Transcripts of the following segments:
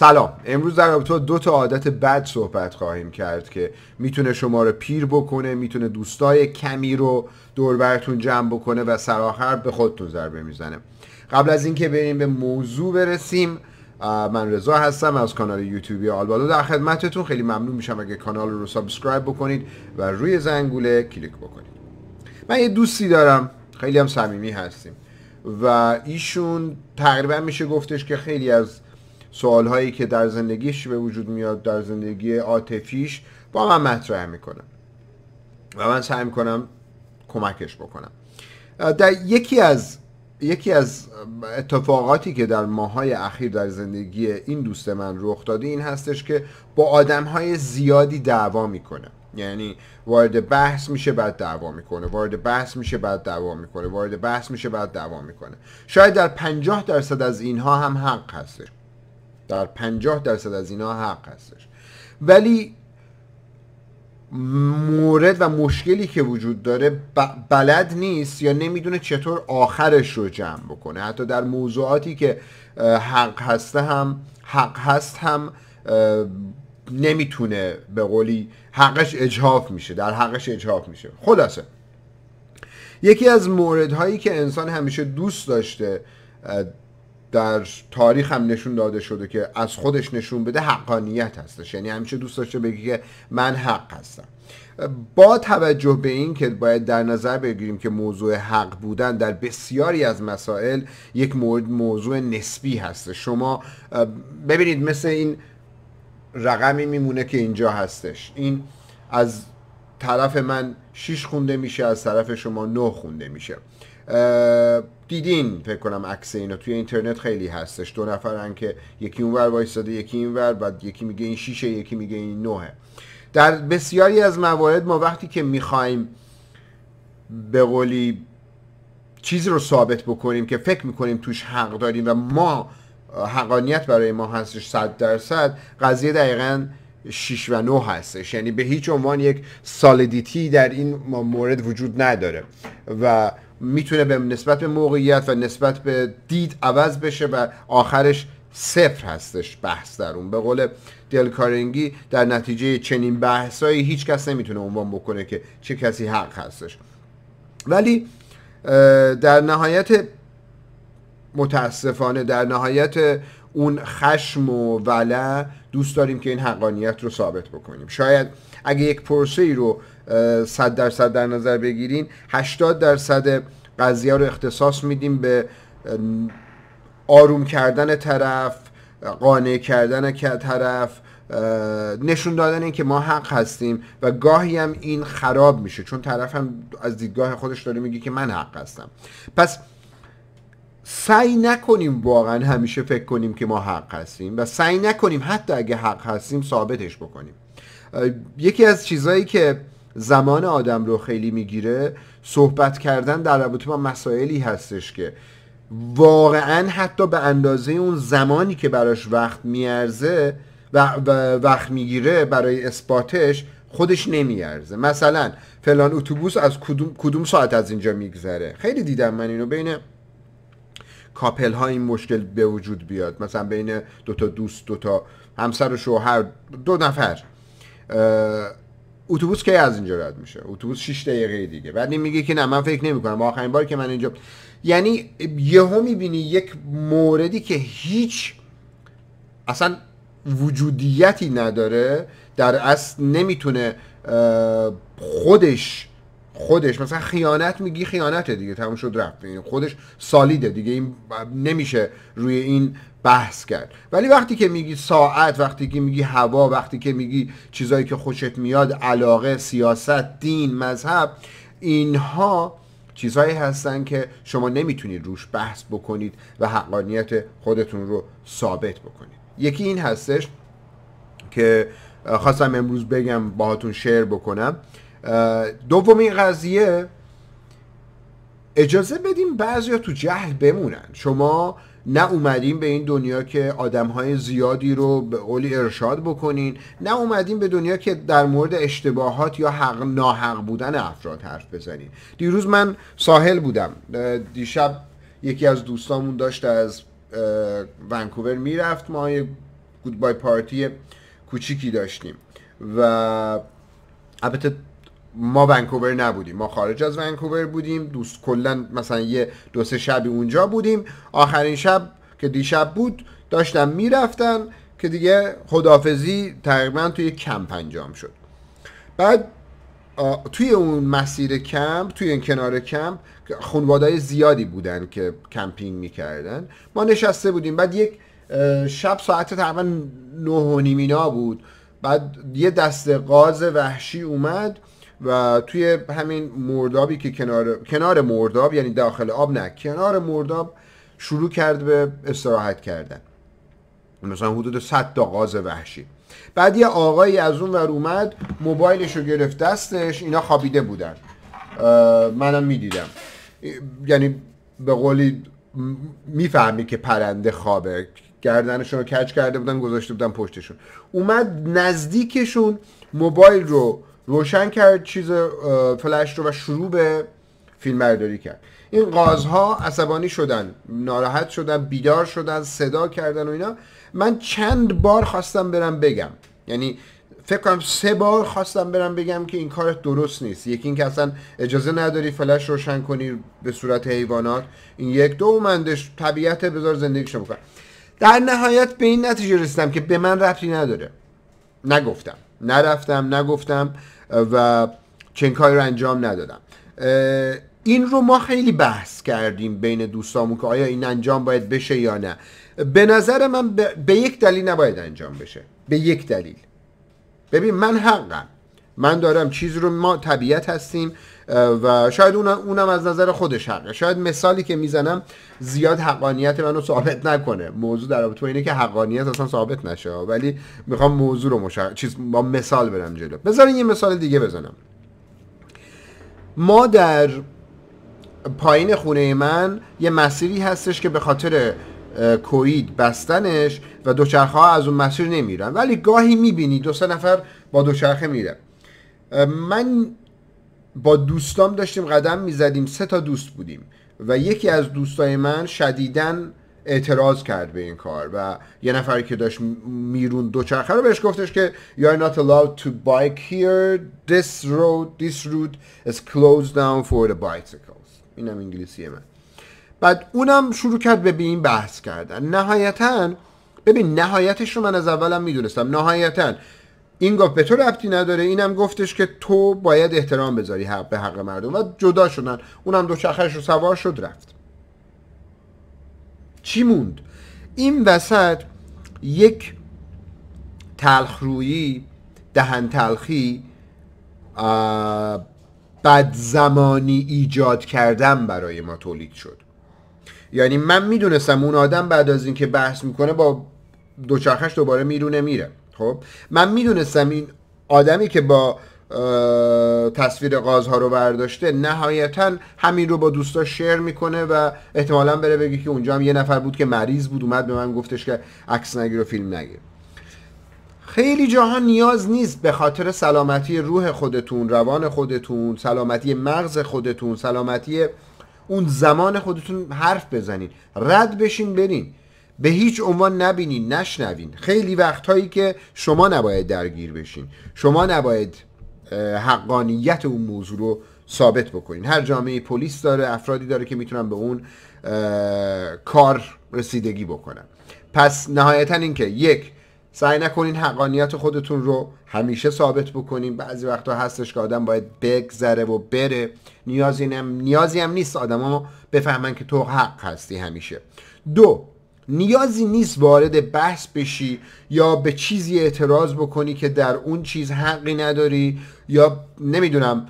سلام امروز در رابطه دو تا عادت بد صحبت خواهیم کرد که میتونه شما رو پیر بکنه میتونه دوستای کمی رو دور جمع بکنه و سراخر به خودتون ضربه میزنه قبل از اینکه بریم به موضوع برسیم من رضا هستم از کانال یوتیوبی آلبالو در خدمتتون خیلی ممنون میشم اگه کانال رو سابسکرایب بکنید و روی زنگوله کلیک بکنید من یه دوستی دارم خیلی هم صمیمی هستیم و ایشون تقریبا میشه گفتش که خیلی از سوال هایی که در زندگیش به وجود میاد در زندگی عاطفیش با من مطرح میکنم و من سعی میکنم کمکش بکنم در یکی از یکی از اتفاقاتی که در ماهای اخیر در زندگی این دوست من رخ داده این هستش که با آدم های زیادی دعوا میکنه یعنی وارد بحث میشه بعد دعوا میکنه وارد بحث میشه بعد دعوا میکنه وارد بحث میشه بعد دعوا میکنه شاید در 50 درصد از اینها هم حق هستش در 50 درصد از اینا حق هستش ولی مورد و مشکلی که وجود داره بلد نیست یا نمیدونه چطور آخرش رو جمع بکنه حتی در موضوعاتی که حق هست هم حق هست هم نمیتونه به قولی حقش اجهاف میشه در حقش اجهاف میشه خلاصه یکی از موردهایی که انسان همیشه دوست داشته در تاریخ هم نشون داده شده که از خودش نشون بده حقانیت هستش یعنی همیشه دوست داشته بگی که من حق هستم با توجه به این که باید در نظر بگیریم که موضوع حق بودن در بسیاری از مسائل یک موضوع نسبی هست شما ببینید مثل این رقمی میمونه که اینجا هستش این از طرف من 6 خونده میشه از طرف شما 9 خونده میشه دیدین فکر کنم عکس اینا توی اینترنت خیلی هستش دو نفرن که یکی اونور وایستاده یکی اینور بعد یکی میگه این شیشه یکی میگه این نوه در بسیاری از موارد ما وقتی که میخوایم به قولی چیزی رو ثابت بکنیم که فکر میکنیم توش حق داریم و ما حقانیت برای ما هستش صد درصد قضیه دقیقا 6 و 9 هستش یعنی به هیچ عنوان یک سالدیتی در این مورد وجود نداره و میتونه به نسبت به موقعیت و نسبت به دید عوض بشه و آخرش صفر هستش بحث در اون به قول دلکارنگی در نتیجه چنین بحثایی هیچ کس نمیتونه عنوان بکنه که چه کسی حق هستش ولی در نهایت متاسفانه در نهایت اون خشم و ولع دوست داریم که این حقانیت رو ثابت بکنیم شاید اگه یک پروسه ای رو 100 درصد در نظر بگیرین 80 درصد قضیه رو اختصاص میدیم به آروم کردن طرف قانع کردن طرف نشون دادن این که ما حق هستیم و گاهی هم این خراب میشه چون طرف هم از دیدگاه خودش داره میگه که من حق هستم پس سعی نکنیم واقعا همیشه فکر کنیم که ما حق هستیم و سعی نکنیم حتی اگه حق هستیم ثابتش بکنیم یکی از چیزهایی که زمان آدم رو خیلی میگیره صحبت کردن در رابطه با مسائلی هستش که واقعا حتی به اندازه اون زمانی که براش وقت میارزه و وقت میگیره برای اثباتش خودش نمیارزه مثلا فلان اتوبوس از کدوم, کدوم ساعت از اینجا میگذره خیلی دیدم من اینو بین کاپل ها این مشکل به وجود بیاد مثلا بین دو تا دوست دو تا همسر و شوهر دو نفر اتوبوس کی از اینجا رد میشه اتوبوس 6 دقیقه دیگه بعد میگه که نه من فکر نمیکنم آخرین بار که من اینجا یعنی یهو میبینی یک موردی که هیچ اصلا وجودیتی نداره در اصل نمیتونه خودش خودش مثلا خیانت میگی خیانته دیگه تموم شد رفت یعنی خودش سالیده دیگه این نمیشه روی این بحث کرد ولی وقتی که میگی ساعت وقتی که میگی هوا وقتی که میگی چیزایی که خوشت میاد علاقه سیاست دین مذهب اینها چیزهایی هستن که شما نمیتونید روش بحث بکنید و حقانیت خودتون رو ثابت بکنید یکی این هستش که خواستم امروز بگم باهاتون شعر بکنم دومین قضیه اجازه بدیم بعضیا تو جهل بمونن شما نه اومدیم به این دنیا که آدم های زیادی رو به قولی ارشاد بکنین نه اومدیم به دنیا که در مورد اشتباهات یا حق ناحق بودن افراد حرف بزنین دیروز من ساحل بودم دیشب یکی از دوستامون داشت از ونکوور میرفت ما یه گودبای پارتی کوچیکی داشتیم و البته ما ونکوور نبودیم ما خارج از ونکوور بودیم دوست کلا مثلا یه دو سه شبی اونجا بودیم آخرین شب که دیشب بود داشتم میرفتن که دیگه خدافزی تقریبا توی کمپ انجام شد بعد توی اون مسیر کمپ توی این کنار کمپ خونواده زیادی بودن که کمپینگ میکردن ما نشسته بودیم بعد یک شب ساعت تقریبا نه و نیمینا بود بعد یه دست قاز وحشی اومد و توی همین مردابی که کنار کنار مرداب یعنی داخل آب نه کنار مرداب شروع کرد به استراحت کردن مثلا حدود 100 تا وحشی بعد یه آقایی از اون ور اومد موبایلش رو گرفت دستش اینا خوابیده بودن منم میدیدم یعنی به قولی میفهمی که پرنده خوابه گردنشون رو کج کرده بودن گذاشته بودن پشتشون اومد نزدیکشون موبایل رو روشن کرد چیز فلش رو و شروع به فیلم برداری کرد این قازها عصبانی شدن ناراحت شدن بیدار شدن صدا کردن و اینا من چند بار خواستم برم بگم یعنی فکر کنم سه بار خواستم برم بگم که این کار درست نیست یکی اینکه اصلا اجازه نداری فلش روشن کنی به صورت حیوانات این یک دو مندش طبیعت بذار زندگیش بکن در نهایت به این نتیجه رسیدم که به من ربطی نداره نگفتم نرفتم نگفتم و کاری رو انجام ندادم این رو ما خیلی بحث کردیم بین دوستامون که آیا این انجام باید بشه یا نه به نظر من به, به یک دلیل نباید انجام بشه به یک دلیل ببین من حقم من دارم چیز رو ما طبیعت هستیم و شاید اونم از نظر خودش حقه شاید مثالی که میزنم زیاد حقانیت منو ثابت نکنه موضوع در رابطه اینه که حقانیت اصلا ثابت نشه ولی میخوام موضوع رو مشا... چیز با مثال برم جلو بذارین یه مثال دیگه بزنم ما در پایین خونه من یه مسیری هستش که به خاطر کوید بستنش و دوچرخه از اون مسیر نمیرن ولی گاهی میبینی دو سه نفر با دوچرخه میره من با دوستام داشتیم قدم میزدیم سه تا دوست بودیم و یکی از دوستای من شدیدن اعتراض کرد به این کار و یه نفری که داشت میرون دوچرخه رو بهش گفتش که you are not allowed to bike here this road this route is closed down for the bicycles اینم انگلیسی من بعد اونم شروع کرد به این بحث کردن نهایتا ببین نهایتش رو من از اولم میدونستم نهایتا این گفت به تو ربطی نداره اینم گفتش که تو باید احترام بذاری حق به حق مردم و جدا شدن اونم دو رو سوار شد رفت چی موند این وسط یک تلخرویی دهن تلخی بد زمانی ایجاد کردن برای ما تولید شد یعنی من میدونستم اون آدم بعد از اینکه بحث میکنه با دوچرخش دوباره میرونه میره خب من میدونستم این آدمی که با تصویر قازها رو برداشته نهایتا همین رو با دوستا شیر میکنه و احتمالا بره بگه که اونجا هم یه نفر بود که مریض بود اومد به من گفتش که عکس نگیر و فیلم نگیر خیلی جاها نیاز نیست به خاطر سلامتی روح خودتون روان خودتون سلامتی مغز خودتون سلامتی اون زمان خودتون حرف بزنین رد بشین برین به هیچ عنوان نبینین نشنوین خیلی وقتهایی که شما نباید درگیر بشین شما نباید حقانیت اون موضوع رو ثابت بکنین هر جامعه پلیس داره افرادی داره که میتونن به اون کار رسیدگی بکنن پس نهایتا اینکه یک سعی نکنین حقانیت خودتون رو همیشه ثابت بکنین بعضی وقتا هستش که آدم باید بگذره و بره نیازی هم, نیازی هم نیست آدم ها بفهمن که تو حق هستی همیشه دو نیازی نیست وارد بحث بشی یا به چیزی اعتراض بکنی که در اون چیز حقی نداری یا نمیدونم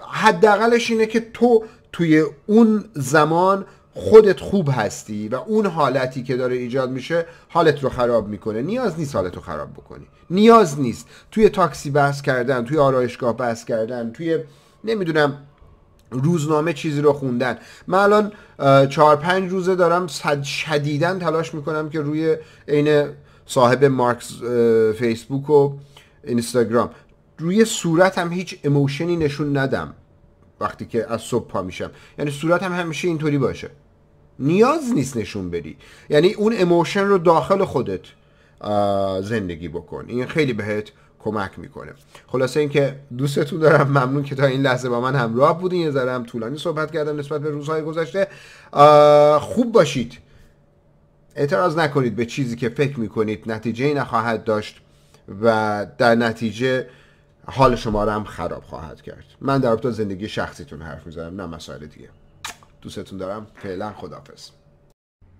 حداقلش اینه که تو توی اون زمان خودت خوب هستی و اون حالتی که داره ایجاد میشه حالت رو خراب میکنه نیاز نیست حالت رو خراب بکنی نیاز نیست توی تاکسی بحث کردن توی آرایشگاه بحث کردن توی نمیدونم روزنامه چیزی رو خوندن من الان چهار پنج روزه دارم شدیدن تلاش میکنم که روی عین صاحب مارکس فیسبوک و اینستاگرام روی صورتم هیچ اموشنی نشون ندم وقتی که از صبح پا میشم یعنی صورتم همیشه اینطوری باشه نیاز نیست نشون بدی یعنی اون اموشن رو داخل خودت زندگی بکن این خیلی بهت کمک میکنه خلاصه اینکه دوستتون دارم ممنون که تا این لحظه با من همراه بودین یه طولانی صحبت کردم نسبت به روزهای گذشته خوب باشید اعتراض نکنید به چیزی که فکر میکنید نتیجه ای نخواهد داشت و در نتیجه حال شما را هم خراب خواهد کرد من در رابطه زندگی شخصیتون حرف میزنم نه مسائل دیگه دوستتون دارم فعلا خدافظ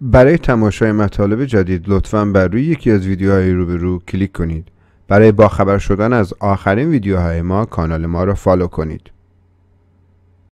برای تماشای مطالب جدید لطفا بر روی یکی از ویدیوهای روبرو کلیک کنید برای باخبر شدن از آخرین ویدیوهای ما کانال ما را فالو کنید